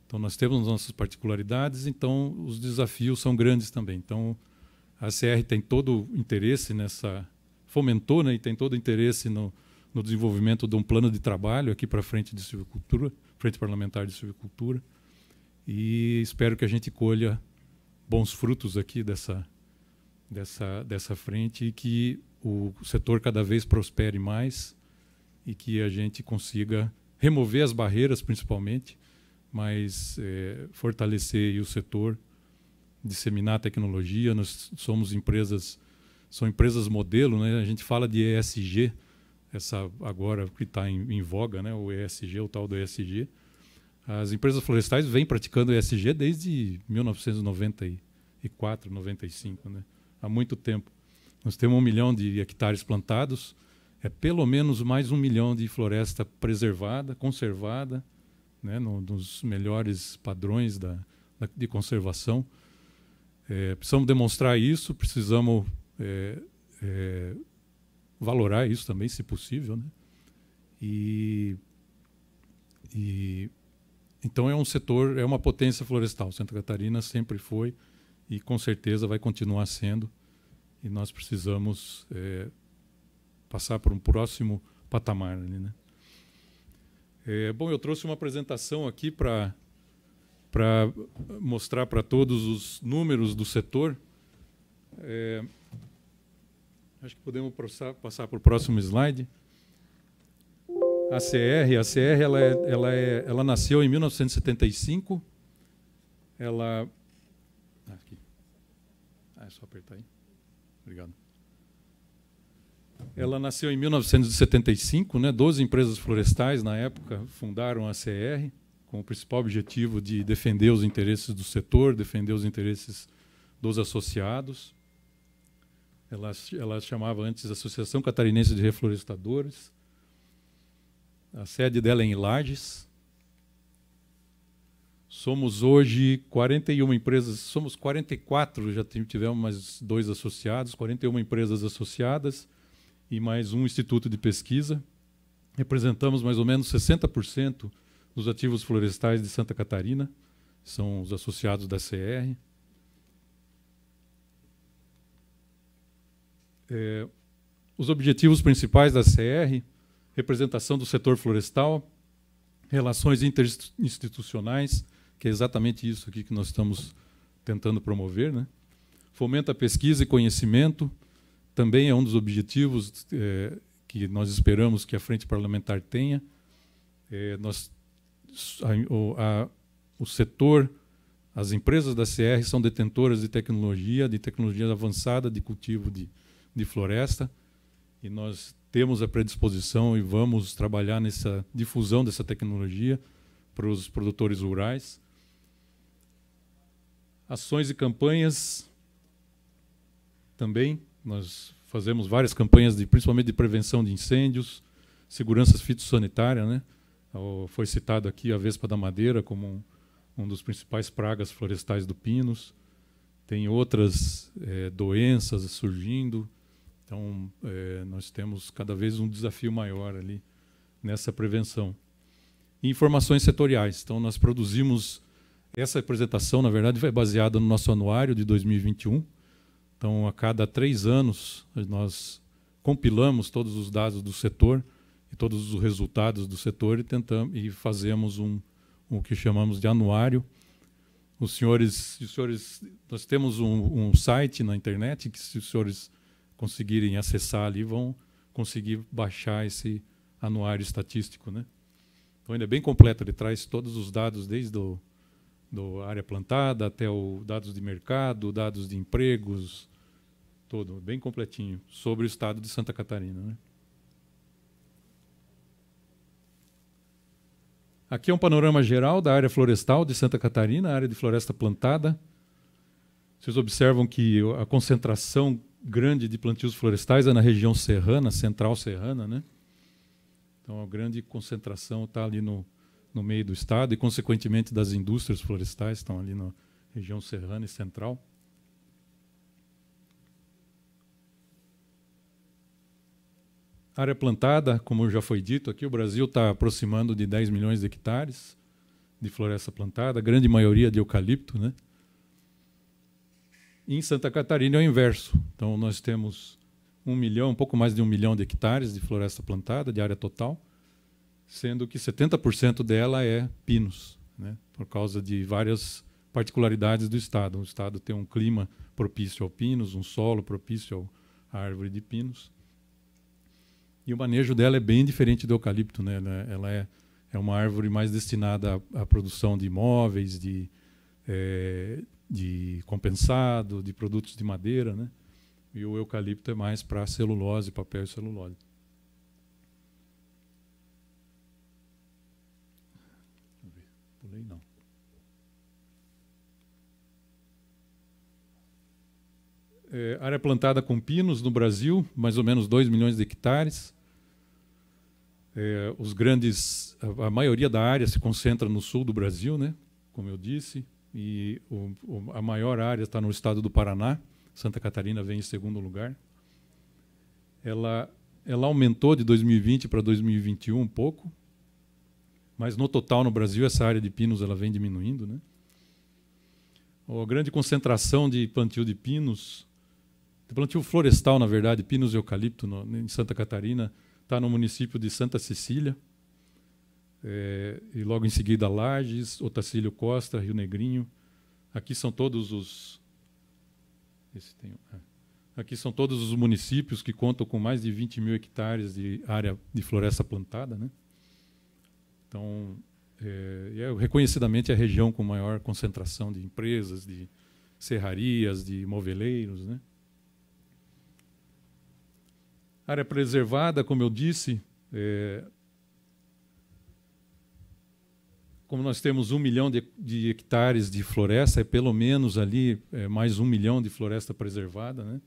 Então, nós temos nossas particularidades, então os desafios são grandes também. Então, a CR tem todo o interesse nessa. fomentou né, e tem todo o interesse no, no desenvolvimento de um plano de trabalho aqui para a frente de silvicultura, frente parlamentar de silvicultura. E espero que a gente colha bons frutos aqui dessa, dessa, dessa frente e que o setor cada vez prospere mais e que a gente consiga remover as barreiras, principalmente, mas é, fortalecer o setor, disseminar tecnologia. Nós somos empresas, são empresas modelo, né? A gente fala de ESG, essa agora que está em, em, voga, né? O ESG, o tal do ESG. As empresas florestais vêm praticando ESG desde 1994, 95, né? há muito tempo. Nós temos um milhão de hectares plantados, é pelo menos mais um milhão de floresta preservada, conservada, né, no, nos melhores padrões da, da de conservação. É, precisamos demonstrar isso, precisamos é, é, valorar isso também, se possível. Né? E, e, então é um setor, é uma potência florestal. Santa Catarina sempre foi, e com certeza vai continuar sendo. E nós precisamos é, passar para um próximo patamar. Ali, né? É, bom, eu trouxe uma apresentação aqui para para mostrar para todos os números do setor. É, acho que podemos passar, passar para o próximo slide. A CR, a CR ela, é, ela, é, ela nasceu em 1975. Ela. Aqui é só apertar aí. Obrigado. Ela nasceu em 1975, né? 12 empresas florestais na época fundaram a CR com o principal objetivo de defender os interesses do setor, defender os interesses dos associados. Ela, ela chamava antes Associação Catarinense de Reflorestadores. A sede dela é em Lages, Somos hoje 41 empresas, somos 44, já tivemos mais dois associados, 41 empresas associadas e mais um instituto de pesquisa. Representamos mais ou menos 60% dos ativos florestais de Santa Catarina, são os associados da CR. É, os objetivos principais da CR, representação do setor florestal, relações interinstitucionais, que é exatamente isso aqui que nós estamos tentando promover, né? Fomenta a pesquisa e conhecimento, também é um dos objetivos é, que nós esperamos que a frente parlamentar tenha. É, nós, a, o, a, o setor, as empresas da CR são detentoras de tecnologia, de tecnologia avançada de cultivo de, de floresta, e nós temos a predisposição e vamos trabalhar nessa difusão dessa tecnologia para os produtores rurais Ações e campanhas também. Nós fazemos várias campanhas, de, principalmente de prevenção de incêndios, segurança fitossanitária. Né? Foi citado aqui a Vespa da Madeira como um, um dos principais pragas florestais do Pinus. Tem outras é, doenças surgindo. Então, é, nós temos cada vez um desafio maior ali nessa prevenção. E informações setoriais. Então, nós produzimos essa apresentação, na verdade, foi baseada no nosso anuário de 2021. Então, a cada três anos, nós compilamos todos os dados do setor e todos os resultados do setor e, tentamos, e fazemos um, o que chamamos de anuário. Os senhores, os senhores nós temos um, um site na internet que, se os senhores conseguirem acessar ali, vão conseguir baixar esse anuário estatístico. Né? Então, ele é bem completo, ele traz todos os dados desde o do área plantada até o dados de mercado, dados de empregos, todo bem completinho sobre o estado de Santa Catarina. Né? Aqui é um panorama geral da área florestal de Santa Catarina, área de floresta plantada. Vocês observam que a concentração grande de plantios florestais é na região serrana, central serrana, né? Então a grande concentração está ali no, no meio do estado e, consequentemente, das indústrias florestais, estão ali na região serrana e central. Área plantada, como já foi dito aqui, o Brasil está aproximando de 10 milhões de hectares de floresta plantada, a grande maioria de eucalipto. Né? E em Santa Catarina é o inverso. Então, nós temos um milhão, um pouco mais de um milhão de hectares de floresta plantada, de área total, sendo que 70% dela é pinos, né? por causa de várias particularidades do estado. O estado tem um clima propício ao pinos, um solo propício à árvore de pinos. E o manejo dela é bem diferente do eucalipto, né? né ela é, é uma árvore mais destinada à, à produção de imóveis, de, é, de compensado, de produtos de madeira, né? E o eucalipto é mais para celulose, papel e celulose. É, área plantada com pinos no Brasil, mais ou menos 2 milhões de hectares. É, os grandes, a, a, maioria da área se concentra no sul do Brasil, né? como eu disse, e o, o, a maior área está no estado do Paraná. Santa Catarina vem em segundo lugar. Ela, ela aumentou de 2020 para 2021 um pouco, mas no total no Brasil essa área de pinos ela vem diminuindo, né? A grande concentração de plantio de pinos de plantio florestal, na verdade, pinos e eucalipto no, em Santa Catarina, está no município de Santa Cecília. É, e logo em seguida Lages, Otacílio Costa, Rio Negrinho. Aqui são todos os tem, é. aqui são todos os municípios que contam com mais de 20 mil hectares de área de floresta plantada, né? Então é, é reconhecidamente a região com maior concentração de empresas, de serrarias, de moveleiros, né? Área preservada, como eu disse, é, como nós temos um milhão de, de, hectares de floresta, é pelo menos ali é, mais um milhão de floresta preservada, né?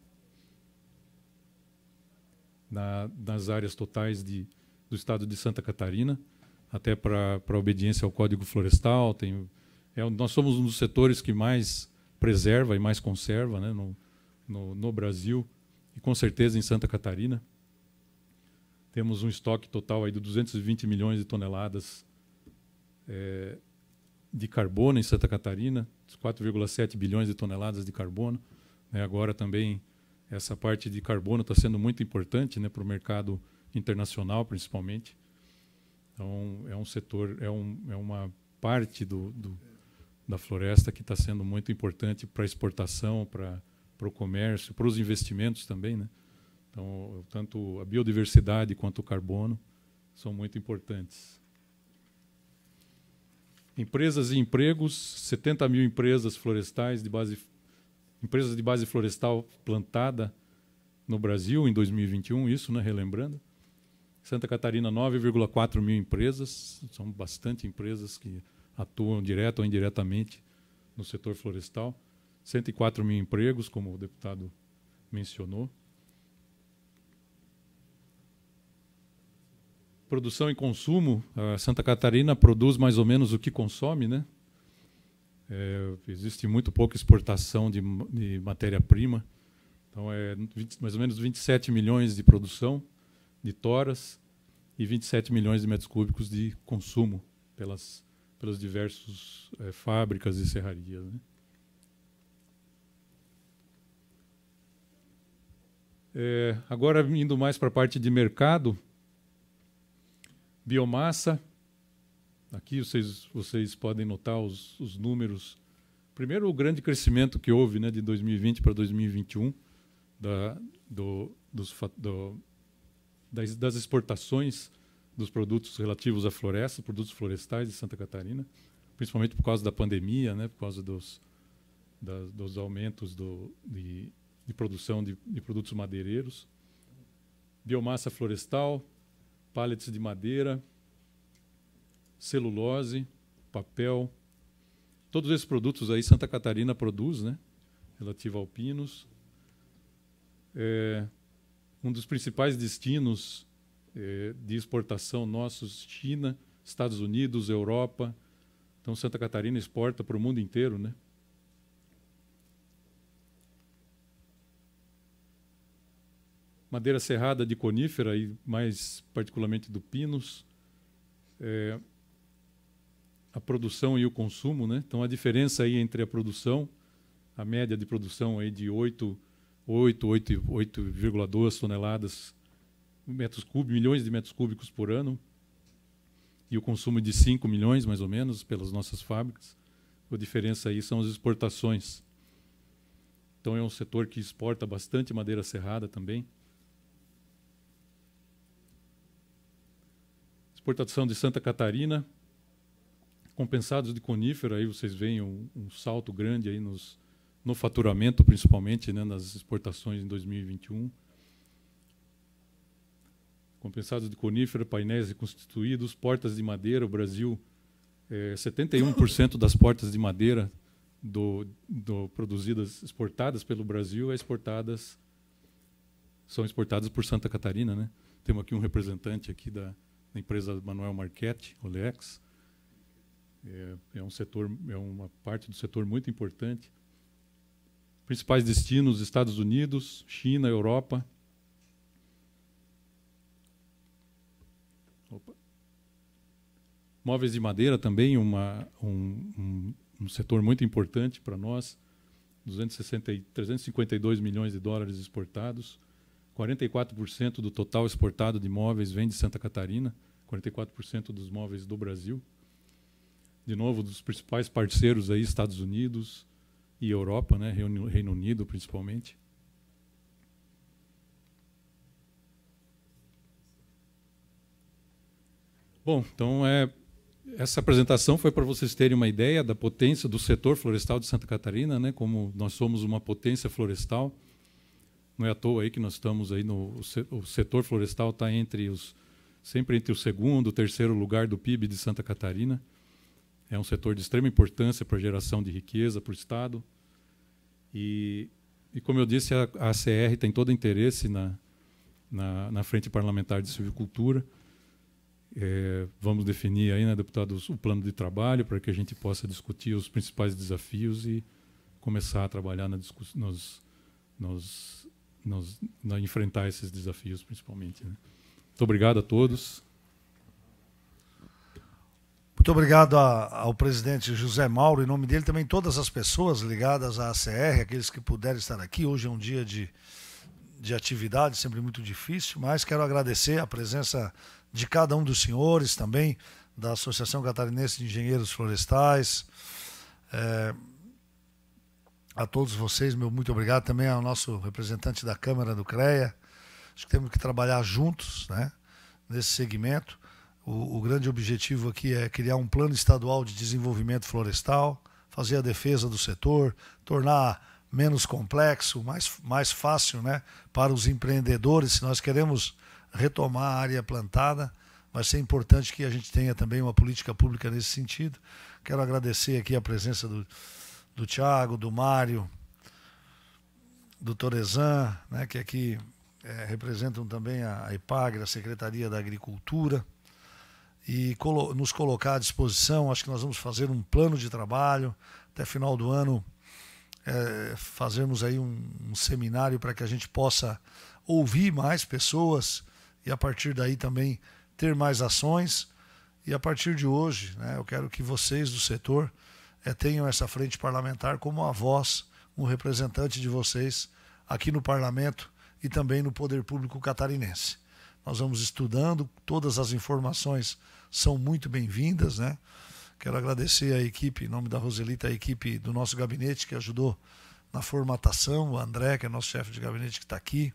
Na, nas áreas totais de, do estado de Santa Catarina, até para obediência ao Código Florestal. Tem, é, nós somos um dos setores que mais preserva e mais conserva né, no, no, no Brasil, e com certeza em Santa Catarina. Temos um estoque total aí de 220 milhões de toneladas é, de carbono em Santa Catarina, 4,7 bilhões de toneladas de carbono. Né? Agora também essa parte de carbono está sendo muito importante né, para o mercado internacional, principalmente. Então, é um setor, é, um, é uma parte do, do da floresta que está sendo muito importante para exportação, para o comércio, para os investimentos também. Né? Então, tanto a biodiversidade quanto o carbono são muito importantes. Empresas e empregos, 70 mil empresas florestais de base empresas de base florestal plantada no Brasil em 2021, isso, né, relembrando. Santa Catarina, 9,4 mil empresas, são bastante empresas que atuam direto ou indiretamente no setor florestal. 104 mil empregos, como o deputado mencionou. produção e consumo, a Santa Catarina produz mais ou menos o que consome, né? É, existe muito pouca exportação de, de matéria-prima. Então, é 20, mais ou menos 27 milhões de produção de toras e 27 milhões de metros cúbicos de consumo pelas, pelas diversas é, fábricas e serrarias. Né? É, agora, indo mais para a parte de mercado, Biomassa, aqui vocês, vocês podem notar os, os números. Primeiro, o grande crescimento que houve né, de 2020 para 2021 da, do, dos, do, das, das exportações dos produtos relativos à floresta, produtos florestais de Santa Catarina, principalmente por causa da pandemia, né, por causa dos, da, dos aumentos do, de, de produção de, de, produtos madeireiros. Biomassa florestal, pallets de madeira, celulose, papel. Todos esses produtos aí Santa Catarina produz, né? Relativo ao Pinos. É, um dos principais destinos é, de exportação nossos, China, Estados Unidos, Europa. Então Santa Catarina exporta para o mundo inteiro, né? madeira serrada de conífera e mais particularmente do pinos, é, a produção e o consumo, né? Então a diferença aí entre a produção, a média de produção aí de 8 8,2 toneladas metros cúbicos, milhões de metros cúbicos por ano, e o consumo de 5 milhões mais ou menos pelas nossas fábricas. A diferença aí são as exportações. Então é um setor que exporta bastante madeira serrada também. exportação de Santa Catarina, compensados de conífera, aí vocês veem um, um salto grande aí nos, no faturamento, principalmente né, nas exportações em 2021. Compensados de conífera, painéis reconstituídos, portas de madeira, o Brasil, é, 71% das portas de madeira do, do, produzidas, exportadas pelo Brasil, é exportadas, são exportadas por Santa Catarina. Né? Temos aqui um representante aqui da, da empresa Manuel Marchetti, Olex. É, é, um setor, é uma parte do setor muito importante. Principais destinos: Estados Unidos, China, Europa. Opa. Móveis de madeira também uma, um, um, um setor muito importante para nós. 260, 352 milhões de dólares exportados. 44% do total exportado de móveis vem de Santa Catarina, 44% dos móveis do Brasil. De novo, dos principais parceiros aí, Estados Unidos e Europa, né, Reino, Reino Unido principalmente. Bom, então é, essa apresentação foi para vocês terem uma ideia da potência do setor florestal de Santa Catarina, né, como nós somos uma potência florestal. Não é à toa aí que nós estamos aí no o setor florestal está entre os sempre entre o segundo, terceiro lugar do PIB de Santa Catarina. É um setor de extrema importância para a geração de riqueza para o estado. E, e como eu disse, a, a ACR tem todo interesse na, na, na frente parlamentar de silvicultura. É, vamos definir aí, né, deputados, o plano de trabalho para que a gente possa discutir os principais desafios e começar a trabalhar na nos, nos nos, na enfrentar esses desafios, principalmente. Né? Muito obrigado a todos. Muito obrigado a, ao presidente José Mauro, em nome dele também todas as pessoas ligadas à ACR, aqueles que puderem estar aqui. Hoje é um dia de, de atividade, sempre muito difícil, mas quero agradecer a presença de cada um dos senhores também, da Associação Catarinense de Engenheiros Florestais. É, a todos vocês, meu muito obrigado também ao nosso representante da Câmara do CREA. Acho que temos que trabalhar juntos né, nesse segmento. O, o grande objetivo aqui é criar um plano estadual de desenvolvimento florestal, fazer a defesa do setor, tornar menos complexo, mais, mais fácil né, para os empreendedores. Se nós queremos retomar a área plantada, vai ser importante que a gente tenha também uma política pública nesse sentido. Quero agradecer aqui a presença do do Thiago, do Mário, do Torezan, né, que aqui é, representam também a, a a Secretaria da Agricultura, e colo nos colocar à disposição. Acho que nós vamos fazer um plano de trabalho até final do ano, é, fazermos aí um, um seminário para que a gente possa ouvir mais pessoas e a partir daí também ter mais ações. E a partir de hoje, né, eu quero que vocês do setor é, tenham essa frente parlamentar como a voz, um representante de vocês aqui no parlamento e também no poder público catarinense. Nós vamos estudando, todas as informações são muito bem-vindas, né? Quero agradecer a equipe, em nome da Roselita, a equipe do nosso gabinete que ajudou na formatação, o André, que é nosso chefe de gabinete que está aqui.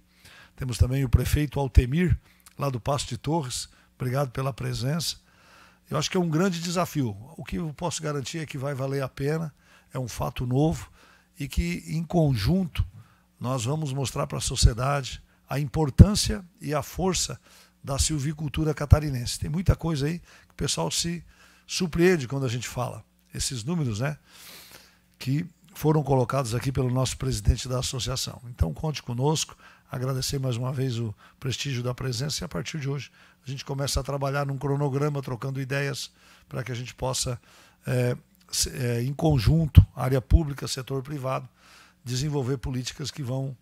Temos também o prefeito Altemir, lá do Passo de Torres. Obrigado pela presença. Eu acho que é um grande desafio. O que eu posso garantir é que vai valer a pena, é um fato novo e que, em conjunto, nós vamos mostrar para a sociedade a importância e a força da silvicultura catarinense. Tem muita coisa aí que o pessoal se surpreende quando a gente fala. Esses números, né? Que foram colocados aqui pelo nosso presidente da associação. Então, conte conosco, agradecer mais uma vez o prestígio da presença e, a partir de hoje, a gente começa a trabalhar num cronograma, trocando ideias, para que a gente possa, é, é, em conjunto, área pública, setor privado, desenvolver políticas que vão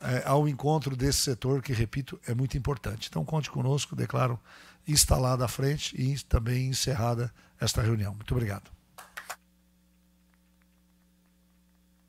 é, ao encontro desse setor, que, repito, é muito importante. Então, conte conosco, declaro instalada à frente e também encerrada esta reunião. Muito obrigado.